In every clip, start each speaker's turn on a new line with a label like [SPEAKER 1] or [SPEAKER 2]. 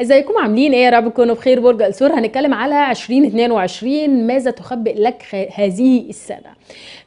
[SPEAKER 1] ازيكم عاملين ايه يا رب تكونوا بخير برج السور هنتكلم على 2022 ماذا تخبئ لك هذه السنه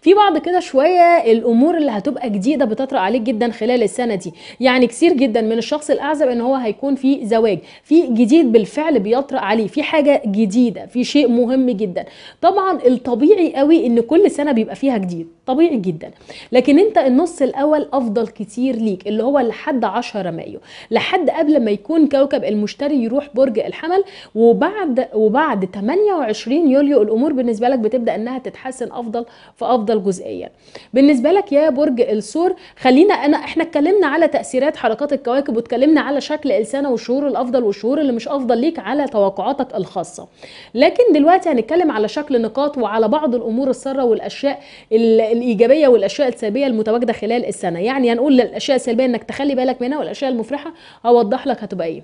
[SPEAKER 1] في بعض كده شويه الامور اللي هتبقى جديده بتطرق عليك جدا خلال السنه دي يعني كتير جدا من الشخص الاعزب ان هو هيكون في زواج في جديد بالفعل بيطرق عليه في حاجه جديده في شيء مهم جدا طبعا الطبيعي قوي ان كل سنه بيبقى فيها جديد طبيعي جدا لكن انت النص الاول افضل كتير ليك اللي هو لحد 10 مايو لحد قبل ما يكون كوكب المشتري يروح برج الحمل وبعد وبعد 28 يوليو الامور بالنسبه لك بتبدا انها تتحسن افضل فافضل افضل جزئيا بالنسبه لك يا برج الثور خلينا انا احنا اتكلمنا على تاثيرات حركات الكواكب واتكلمنا على شكل السنه والشهور الافضل والشهور اللي مش افضل ليك على توقعاتك الخاصه لكن دلوقتي هنتكلم على شكل نقاط وعلى بعض الامور الساره والاشياء الايجابيه والاشياء السلبيه المتواجده خلال السنه يعني هنقول الاشياء السلبيه انك تخلي بالك منها والاشياء المفرحه هوضح لك هتبقى ايه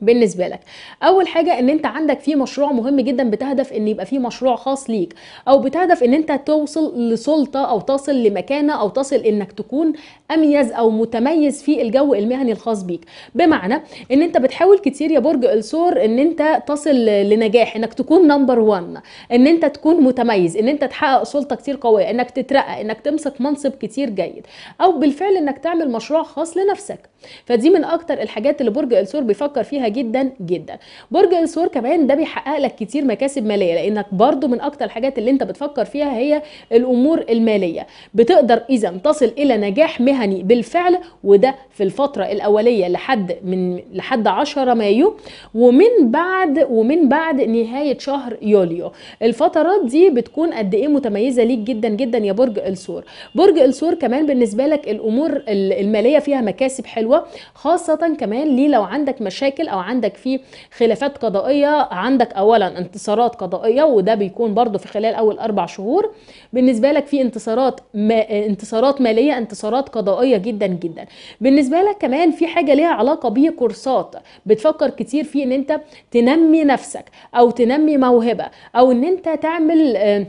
[SPEAKER 1] بالنسبه لك اول حاجه ان انت عندك في مشروع مهم جدا بتهدف ان يبقى في مشروع خاص ليك او بتهدف ان انت توصل لسلطه او تصل لمكانه او تصل انك تكون اميز او متميز في الجو المهني الخاص بيك بمعنى ان انت بتحاول كتير يا برج الثور ان انت تصل لنجاح انك تكون نمبر 1 ان انت تكون متميز ان انت تحقق سلطه كتير قويه انك تترقى انك تمسك منصب كتير جيد او بالفعل انك تعمل مشروع خاص لنفسك فدي من اكتر الحاجات اللي برج السور بيفكر فيها جدا جدا برج السور كمان ده بيحقق لك كتير مكاسب ماليه لانك برضو من اكتر الحاجات اللي انت بتفكر فيها هي الامور الماليه بتقدر اذا تصل الى نجاح مهني بالفعل وده في الفتره الاوليه لحد من لحد 10 مايو ومن بعد ومن بعد نهايه شهر يوليو الفترات دي بتكون قد ايه متميزه ليك جدا جدا يا برج السور برج السور كمان بالنسبه لك الامور الماليه فيها مكاسب حلوه الدعوة خاصة كمان ليه لو عندك مشاكل أو عندك في خلافات قضائية عندك أولا انتصارات قضائية وده بيكون برضو في خلال أول أربع شهور بالنسبة لك في انتصارات ما انتصارات مالية انتصارات قضائية جدا جدا بالنسبة لك كمان في حاجة ليها علاقة بكورسات بتفكر كتير في ان انت تنمي نفسك او تنمي موهبة او ان انت تعمل آه،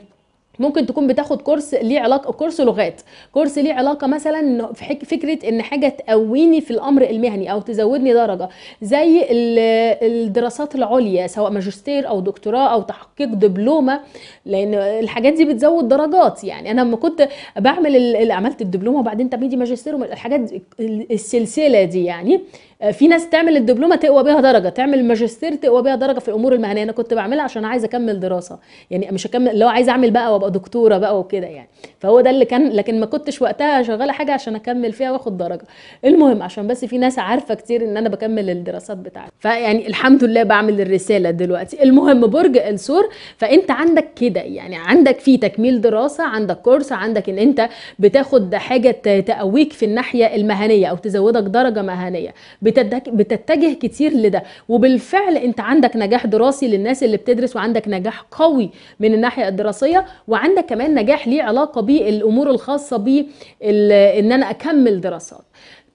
[SPEAKER 1] ممكن تكون بتاخد كورس ليه علاقه كورس لغات كورس ليه علاقه مثلا في حك... فكره ان حاجه تقويني في الامر المهني او تزودني درجه زي الدراسات العليا سواء ماجستير او دكتوراه او تحقيق دبلومه لان الحاجات دي بتزود درجات يعني انا لما كنت بعمل عملت الدبلومه وبعدين تميدي ماجستير الحاجات السلسله دي يعني آه، في ناس تعمل الدبلومه تقوى بيها درجه تعمل الماجستير تقوى بيها درجه في الامور المهنيه انا كنت بعملها عشان عايزه اكمل دراسه يعني مش اكمل لو عايزه اعمل بقى وابقى دكتوره بقى وكده يعني فهو ده اللي كان لكن ما كنتش وقتها شغاله حاجه عشان اكمل فيها واخد درجه المهم عشان بس في ناس عارفه كتير ان انا بكمل الدراسات بتاعتي فيعني الحمد لله بعمل الرساله دلوقتي المهم برج السور فانت عندك كده يعني عندك في تكميل دراسه عندك كورس عندك ان انت بتاخد حاجه تقويك في الناحيه المهنيه او تزودك درجه مهنيه بتتجه كتير لده وبالفعل انت عندك نجاح دراسي للناس اللي بتدرس وعندك نجاح قوي من الناحيه الدراسيه وعندك كمان نجاح ليه علاقه بالامور الخاصه ان انا اكمل دراسات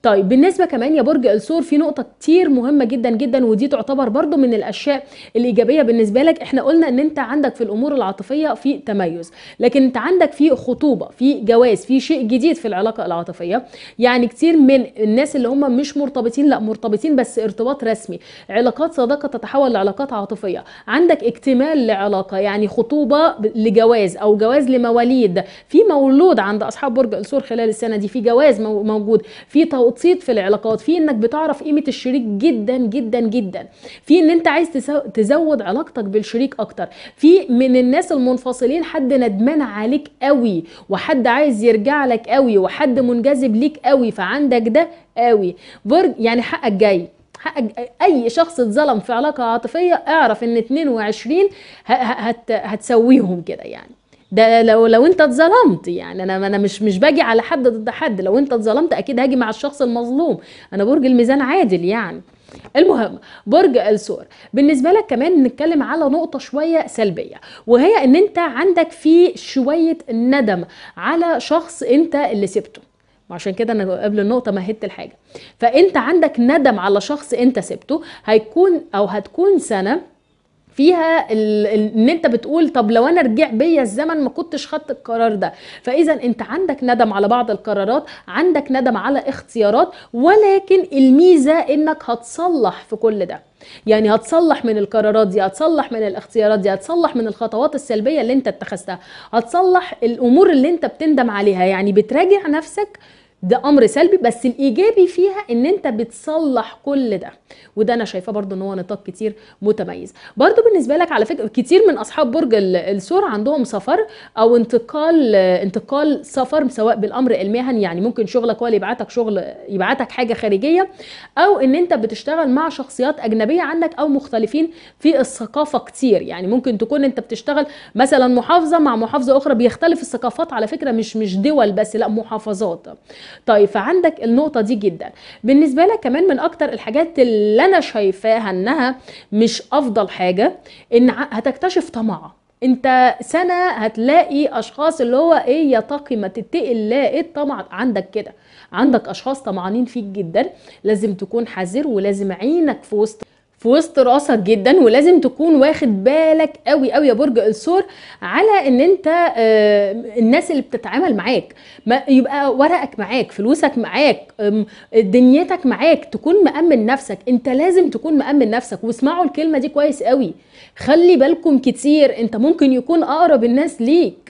[SPEAKER 1] طيب بالنسبه كمان يا برج السور في نقطه كتير مهمه جدا جدا ودي تعتبر برضو من الاشياء الايجابيه بالنسبه لك احنا قلنا ان انت عندك في الامور العاطفيه في تميز لكن انت عندك في خطوبه في جواز في شيء جديد في العلاقه العاطفيه يعني كتير من الناس اللي هم مش مرتبطين لا مرتبطين بس ارتباط رسمي علاقات صداقه تتحول لعلاقات عاطفيه عندك اكتمال لعلاقه يعني خطوبه لجواز او جواز لمواليد في مولود عند اصحاب برج السور خلال السنه دي في جواز موجود في وتصيد في العلاقات في انك بتعرف قيمه الشريك جدا جدا جدا في ان انت عايز تزود علاقتك بالشريك اكتر في من الناس المنفصلين حد ندمان عليك قوي وحد عايز يرجع لك قوي وحد منجذب ليك قوي فعندك ده قوي برج يعني حقك جاي حقك اي شخص اتظلم في علاقه عاطفيه اعرف ان 22 هتسويهم كده يعني ده لو لو انت اتظلمت يعني انا انا مش مش باجي على حد ضد حد لو انت اتظلمت اكيد هاجي مع الشخص المظلوم انا برج الميزان عادل يعني المهم برج الثور بالنسبه لك كمان نتكلم على نقطه شويه سلبيه وهي ان انت عندك في شويه ندم على شخص انت اللي سبته وعشان كده انا قبل النقطه مهدت الحاجه فانت عندك ندم على شخص انت سبته هيكون او هتكون سنه فيها ان انت بتقول طب لو انا رجع بيا الزمن ما كنتش خدت القرار ده فاذا انت عندك ندم على بعض القرارات عندك ندم على اختيارات ولكن الميزه انك هتصلح في كل ده يعني هتصلح من القرارات دي هتصلح من الاختيارات دي هتصلح من الخطوات السلبيه اللي انت اتخذتها هتصلح الامور اللي انت بتندم عليها يعني بتراجع نفسك ده امر سلبي بس الايجابي فيها ان انت بتصلح كل ده وده انا شايفاه برضو ان هو نطاق كتير متميز برضو بالنسبه لك على فكره كتير من اصحاب برج السور عندهم سفر او انتقال انتقال سفر سواء بالامر المهني يعني ممكن شغلك هو اللي يبعتك شغل يبعتك حاجه خارجيه او ان انت بتشتغل مع شخصيات اجنبيه عنك او مختلفين في الثقافه كتير يعني ممكن تكون انت بتشتغل مثلا محافظه مع محافظه اخرى بيختلف الثقافات على فكره مش مش دول بس لا محافظات طيب فعندك النقطه دي جدا بالنسبه لك كمان من اكتر الحاجات اللي انا شايفاها انها مش افضل حاجه ان هتكتشف طمع انت سنه هتلاقي اشخاص اللي هو ايه يا طاقي ما تتقي الله ايه الطمع عندك كده عندك اشخاص طمعانين فيك جدا لازم تكون حذر ولازم عينك في وسط في وسط راسك جدا ولازم تكون واخد بالك قوي قوي يا برج الثور على ان انت آه، الناس اللي بتتعامل معاك ما يبقى ورقك معاك فلوسك معاك دنيتك معاك تكون مأمن نفسك انت لازم تكون مأمن نفسك واسمعوا الكلمة دي كويس قوي خلي بالكم كتير انت ممكن يكون اقرب الناس ليك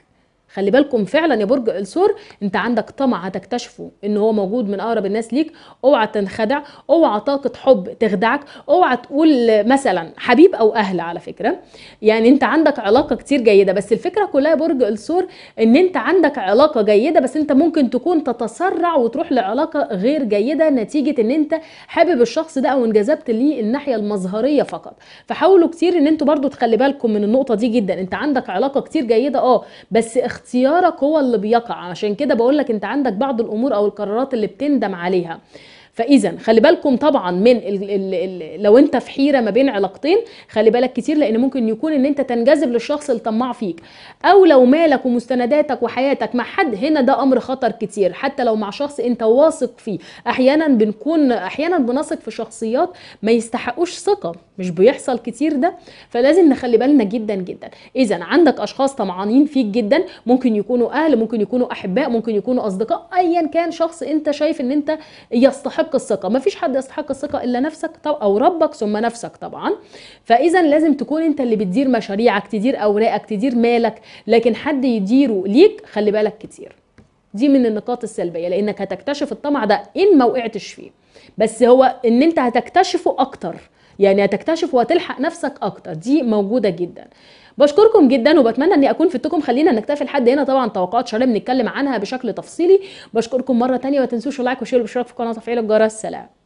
[SPEAKER 1] خلي بالكم فعلا يا برج السور انت عندك طمع هتكتشفه ان هو موجود من اقرب الناس ليك اوعى تنخدع اوعى طاقه حب تخدعك اوعى تقول مثلا حبيب او اهل على فكره يعني انت عندك علاقه كتير جيده بس الفكره كلها يا برج السور ان انت عندك علاقه جيده بس انت ممكن تكون تتسرع وتروح لعلاقه غير جيده نتيجه ان انت حابب الشخص ده او انجذبت ليه الناحيه المظهريه فقط فحاولوا كتير ان انتوا برضو تخلي بالكم من النقطه دي جدا انت عندك علاقه كتير جيده اه بس اختيارك هو اللي بيقع عشان كده بقولك انت عندك بعض الامور او القرارات اللي بتندم عليها فاذا خلي بالكم طبعا من الـ الـ الـ لو انت في حيره ما بين علاقتين خلي بالك كتير لان ممكن يكون ان انت تنجذب للشخص اللي طماع فيك او لو مالك ومستنداتك وحياتك مع حد هنا ده امر خطر كتير حتى لو مع شخص انت واثق فيه احيانا بنكون احيانا بنثق في شخصيات ما يستحقوش ثقه مش بيحصل كتير ده فلازم نخلي بالنا جدا جدا اذا عندك اشخاص طمعانين فيك جدا ممكن يكونوا اهل ممكن يكونوا احباء ممكن يكونوا اصدقاء ايا كان شخص انت شايف ان انت يستحق يستحق الثقه ما فيش حد يستحق الثقه الا نفسك طب او ربك ثم نفسك طبعا فاذا لازم تكون انت اللي بتدير مشاريعك تدير اوراقك تدير مالك لكن حد يديره ليك خلي بالك كتير دي من النقاط السلبيه لانك هتكتشف الطمع ده ان ما وقعتش فيه بس هو ان انت هتكتشفه اكتر يعني هتكتشف وتلحق نفسك اكتر دي موجوده جدا بشكركم جدا وبتمنى اني اكون فدتكم خلينا نكتفي لحد هنا طبعا توقعات شهرين بنتكلم عنها بشكل تفصيلي بشكركم مره ثانيه ما تنسوش اللايك والشير والاشتراك في القناه وتفعيل الجرس سلام